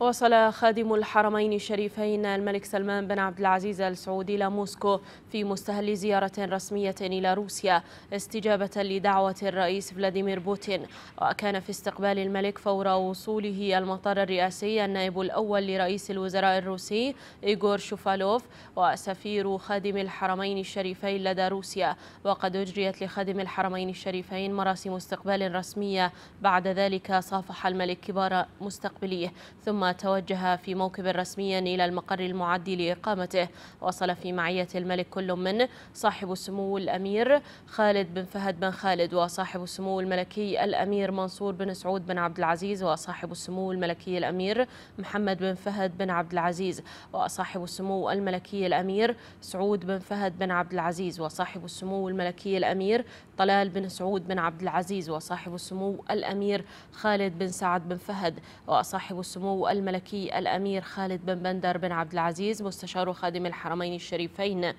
وصل خادم الحرمين الشريفين الملك سلمان بن عبد العزيز السعودي إلى موسكو في مستهل زيارة رسمية إلى روسيا استجابة لدعوة الرئيس فلاديمير بوتين وكان في استقبال الملك فور وصوله المطار الرئاسي النائب الأول لرئيس الوزراء الروسي إيغور شوفالوف وسفير خادم الحرمين الشريفين لدى روسيا وقد أجريت لخادم الحرمين الشريفين مراسم استقبال رسمية بعد ذلك صافح الملك كبار مستقبليه ثم توجه في موكب رسمي إلى المقر المعد لإقامته وصل في معية الملك كل من صاحب السمو الأمير خالد بن فهد بن خالد وصاحب السمو الملكي الأمير منصور بن سعود بن عبد العزيز وصاحب السمو الملكي الأمير محمد بن فهد بن عبد العزيز وصاحب السمو الملكي الأمير سعود بن فهد بن عبد العزيز وصاحب السمو الملكي الأمير طلال بن سعود بن عبد العزيز وصاحب السمو الأمير خالد بن سعد بن فهد وصاحب السمو الملكي الأمير خالد بن بندر بن عبد العزيز مستشار خادم الحرمين الشريفين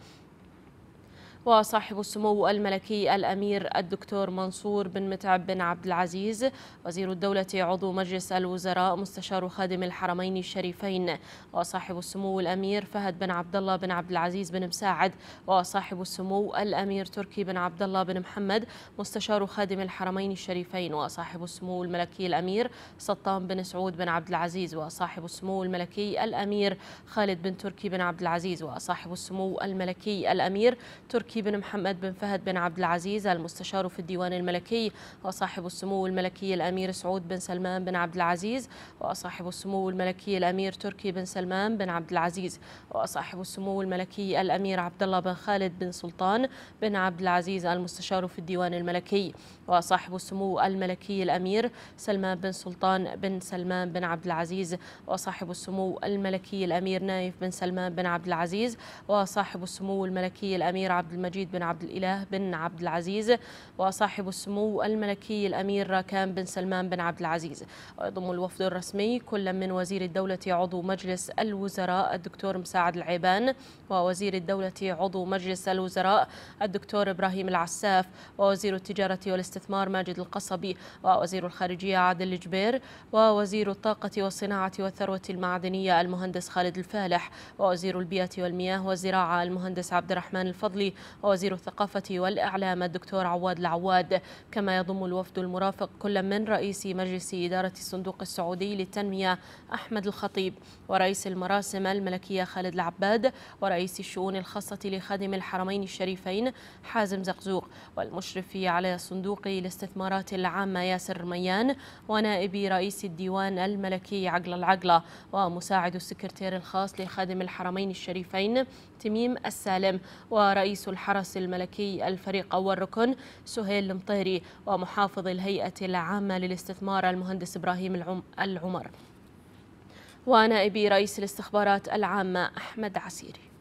وصاحب السمو الملكي الأمير الدكتور منصور بن متعب بن عبد العزيز وزير الدولة عضو مجلس الوزراء مستشار خادم الحرمين الشريفين وصاحب السمو الأمير فهد بن عبد الله بن عبد العزيز بن مساعد وصاحب السمو الأمير تركي بن عبد الله بن محمد مستشار خادم الحرمين الشريفين وصاحب السمو الملكي الأمير سلطان بن سعود بن عبد العزيز وصاحب السمو الملكي الأمير خالد بن تركي بن عبد العزيز وصاحب السمو الملكي الأمير تركي الملكي بن محمد بن فهد بن عبد العزيز المستشار في الديوان الملكي وصاحب السمو الملكي الأمير سعود بن سلمان بن عبد العزيز وصاحب السمو الملكي الأمير تركي بن سلمان بن عبد العزيز وصاحب السمو الملكي الأمير عبد الله بن خالد بن سلطان بن عبد العزيز المستشار في الديوان الملكي وصاحب السمو الملكي الأمير سلمان بن سلطان بن سلمان بن عبد العزيز وصاحب السمو الملكي الأمير نايف بن سلمان بن عبد العزيز وصاحب السمو الملكي الأمير عبد المجيد بن عبد الإله بن عبد العزيز وصاحب السمو الملكي الأمير راكان بن سلمان بن عبد العزيز ويضم الوفد الرسمي كل من وزير الدولة عضو مجلس الوزراء الدكتور مساعد العيبان ووزير الدولة عضو مجلس الوزراء الدكتور إبراهيم العساف ووزير التجارة والاستثمار ماجد القصبي ووزير الخارجية عادل الجبير ووزير الطاقة والصناعة والثروة المعدنية المهندس خالد الفالح ووزير البيئة والمياه والزراعة المهندس عبد الرحمن الفضلي ووزير الثقافة والإعلام الدكتور عواد العواد كما يضم الوفد المرافق كل من رئيس مجلس إدارة الصندوق السعودي للتنمية أحمد الخطيب ورئيس المراسم الملكية خالد العباد ورئيس الشؤون الخاصة لخادم الحرمين الشريفين حازم زقزوق والمشرف على صندوق الاستثمارات العامة ياسر رميان ونائب رئيس الديوان الملكي عقل العقلة ومساعد السكرتير الخاص لخادم الحرمين الشريفين تميم السالم ورئيس الحرس الملكي الفريق أول ركن سهيل المطيري ومحافظ الهيئة العامة للاستثمار المهندس إبراهيم العمر ونائبي رئيس الاستخبارات العامة أحمد عسيري